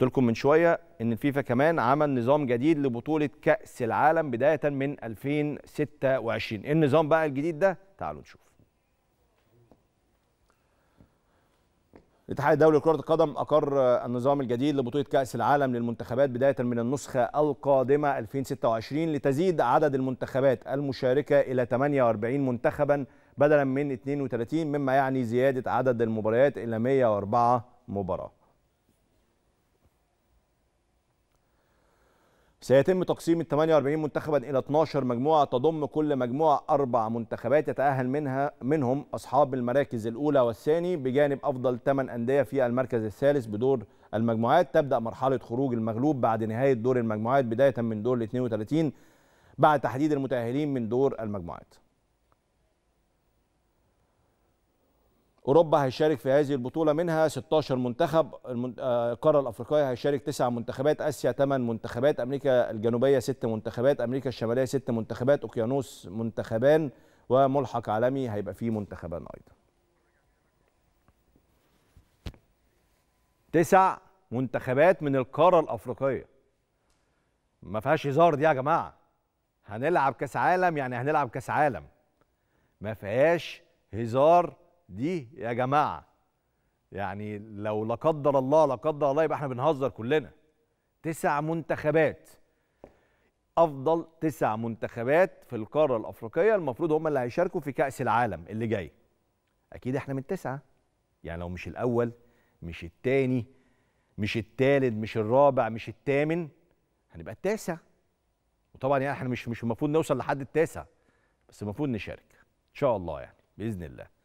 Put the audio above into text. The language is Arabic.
قلت لكم من شويه ان الفيفا كمان عمل نظام جديد لبطوله كاس العالم بدايه من 2026 ايه النظام بقى الجديد ده تعالوا نشوف الاتحاد الدولي لكرة القدم أقر النظام الجديد لبطولة كأس العالم للمنتخبات بداية من النسخة القادمة 2026 لتزيد عدد المنتخبات المشاركة إلى 48 منتخبا بدلا من 32 مما يعني زيادة عدد المباريات إلى 104 مباراة سيتم تقسيم ال 48 منتخبا الى 12 مجموعه تضم كل مجموعه اربع منتخبات يتاهل منها منهم اصحاب المراكز الاولى والثاني بجانب افضل 8 انديه في المركز الثالث بدور المجموعات تبدا مرحله خروج المغلوب بعد نهايه دور المجموعات بدايه من دور ال 32 بعد تحديد المتاهلين من دور المجموعات اوروبا هيشارك في هذه البطوله منها 16 منتخب آه، القاره الافريقيه هيشارك 9 منتخبات اسيا 8 منتخبات امريكا الجنوبيه 6 منتخبات امريكا الشماليه 6 منتخبات اوكيانوس منتخبان وملحق عالمي هيبقى فيه منتخبان ايضا تسع منتخبات من القاره الافريقيه ما فيهاش هزار دي يا جماعه هنلعب كاس عالم يعني هنلعب كاس عالم ما فيهاش هزار دي يا جماعه يعني لو لا قدر الله لا قدر الله يبقى احنا بنهزر كلنا تسع منتخبات افضل تسع منتخبات في القاره الافريقيه المفروض هم اللي هيشاركوا في كاس العالم اللي جاي اكيد احنا من تسعه يعني لو مش الاول مش الثاني مش الثالث مش الرابع مش الثامن هنبقى التاسع وطبعا يعني احنا مش مش المفروض نوصل لحد التاسع بس المفروض نشارك ان شاء الله يعني باذن الله